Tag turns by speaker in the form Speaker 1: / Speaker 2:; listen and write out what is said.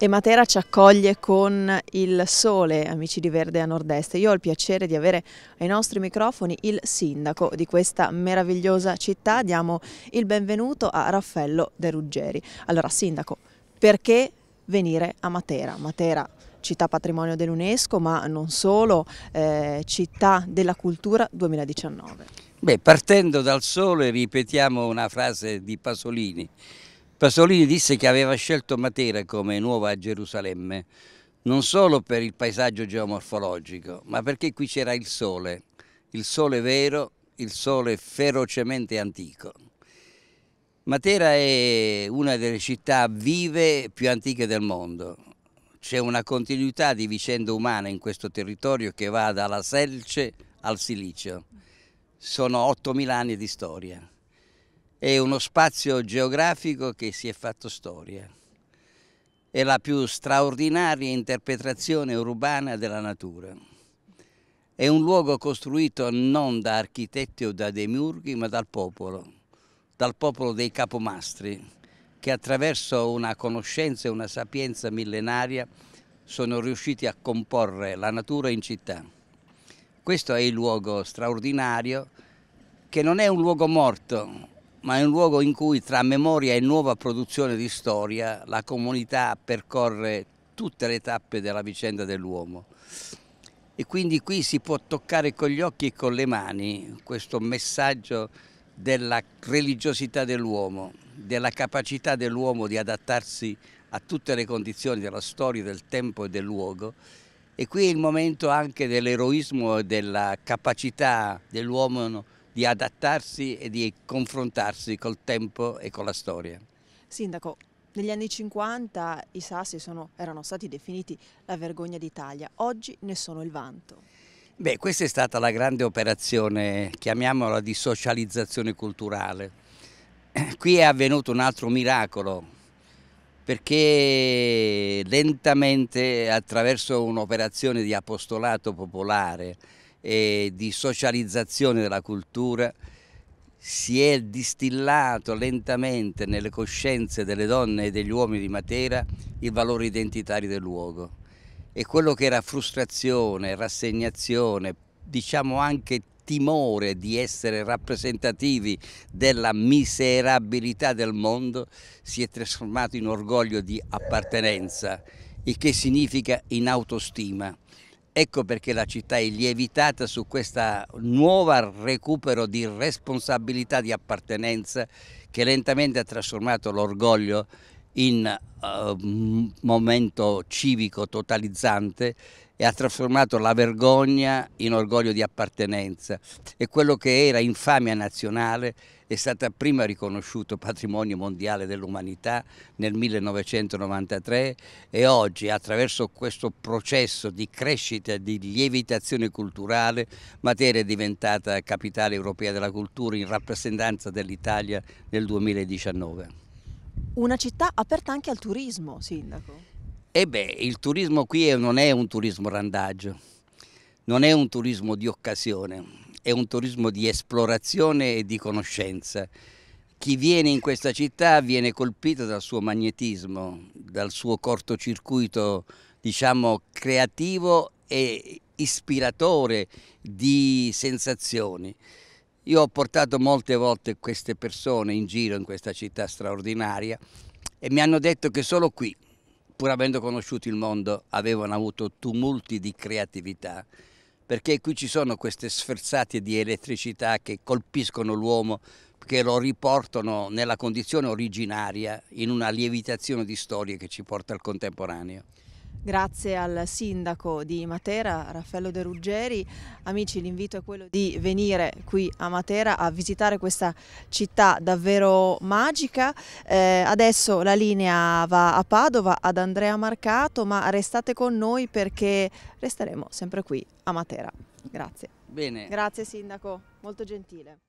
Speaker 1: E Matera ci accoglie con il sole, amici di Verde a Nord-Est. Io ho il piacere di avere ai nostri microfoni il sindaco di questa meravigliosa città. Diamo il benvenuto a Raffaello De Ruggeri. Allora, sindaco, perché venire a Matera? Matera città patrimonio dell'UNESCO, ma non solo, eh, città della cultura 2019.
Speaker 2: Beh, partendo dal sole ripetiamo una frase di Pasolini Pasolini disse che aveva scelto Matera come nuova Gerusalemme, non solo per il paesaggio geomorfologico, ma perché qui c'era il sole, il sole vero, il sole ferocemente antico. Matera è una delle città vive più antiche del mondo. C'è una continuità di vicende umane in questo territorio che va dalla Selce al Silicio. Sono 8.000 anni di storia è uno spazio geografico che si è fatto storia. È la più straordinaria interpretazione urbana della natura. È un luogo costruito non da architetti o da demiurghi, ma dal popolo, dal popolo dei capomastri, che attraverso una conoscenza e una sapienza millenaria sono riusciti a comporre la natura in città. Questo è il luogo straordinario che non è un luogo morto, ma è un luogo in cui tra memoria e nuova produzione di storia la comunità percorre tutte le tappe della vicenda dell'uomo. E quindi qui si può toccare con gli occhi e con le mani questo messaggio della religiosità dell'uomo, della capacità dell'uomo di adattarsi a tutte le condizioni della storia, del tempo e del luogo. E qui è il momento anche dell'eroismo e della capacità dell'uomo di adattarsi e di confrontarsi col tempo e con la storia.
Speaker 1: Sindaco, negli anni 50 i sassi sono, erano stati definiti la vergogna d'Italia, oggi ne sono il vanto.
Speaker 2: Beh, questa è stata la grande operazione, chiamiamola di socializzazione culturale. Qui è avvenuto un altro miracolo, perché lentamente attraverso un'operazione di apostolato popolare, e di socializzazione della cultura si è distillato lentamente nelle coscienze delle donne e degli uomini di Matera il valore identitario del luogo e quello che era frustrazione, rassegnazione, diciamo anche timore di essere rappresentativi della miserabilità del mondo si è trasformato in orgoglio di appartenenza, il che significa in autostima. Ecco perché la città è lievitata su questo nuovo recupero di responsabilità di appartenenza che lentamente ha trasformato l'orgoglio in uh, momento civico totalizzante e ha trasformato la vergogna in orgoglio di appartenenza e quello che era infamia nazionale è stato prima riconosciuto patrimonio mondiale dell'umanità nel 1993 e oggi attraverso questo processo di crescita e di lievitazione culturale Matera è diventata capitale europea della cultura in rappresentanza dell'Italia nel 2019.
Speaker 1: Una città aperta anche al turismo, Sindaco.
Speaker 2: E beh, il turismo qui non è un turismo randaggio, non è un turismo di occasione, è un turismo di esplorazione e di conoscenza. Chi viene in questa città viene colpito dal suo magnetismo, dal suo cortocircuito, diciamo, creativo e ispiratore di sensazioni. Io ho portato molte volte queste persone in giro in questa città straordinaria e mi hanno detto che solo qui pur avendo conosciuto il mondo, avevano avuto tumulti di creatività, perché qui ci sono queste sferzate di elettricità che colpiscono l'uomo, che lo riportano nella condizione originaria, in una lievitazione di storie che ci porta al contemporaneo.
Speaker 1: Grazie al sindaco di Matera, Raffaello De Ruggeri. Amici, l'invito è quello di venire qui a Matera a visitare questa città davvero magica. Eh, adesso la linea va a Padova, ad Andrea Marcato, ma restate con noi perché resteremo sempre qui a Matera. Grazie. Bene. Grazie sindaco, molto gentile.